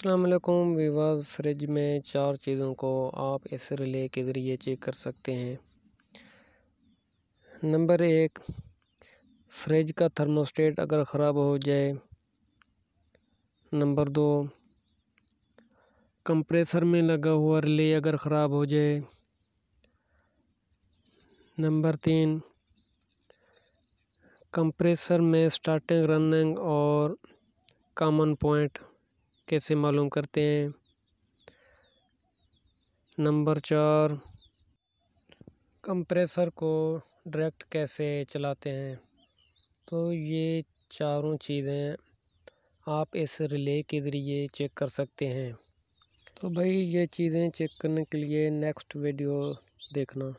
अल्लाम विवाद फ्रिज में चार चीज़ों को आप इस रिले के ज़रिए चेक कर सकते हैं नंबर एक फ्रिज का थर्मोस्टेट अगर ख़राब हो जाए नंबर दो कंप्रेसर में लगा हुआ रिले अगर ख़राब हो जाए नंबर तीन कंप्रेसर में स्टार्टिंग रनिंग और कॉमन पॉइंट कैसे मालूम करते हैं नंबर चार कंप्रेसर को डायरेक्ट कैसे चलाते हैं तो ये चारों चीज़ें आप इस रिले के ज़रिए चेक कर सकते हैं तो भाई ये चीज़ें चेक करने के लिए नेक्स्ट वीडियो देखना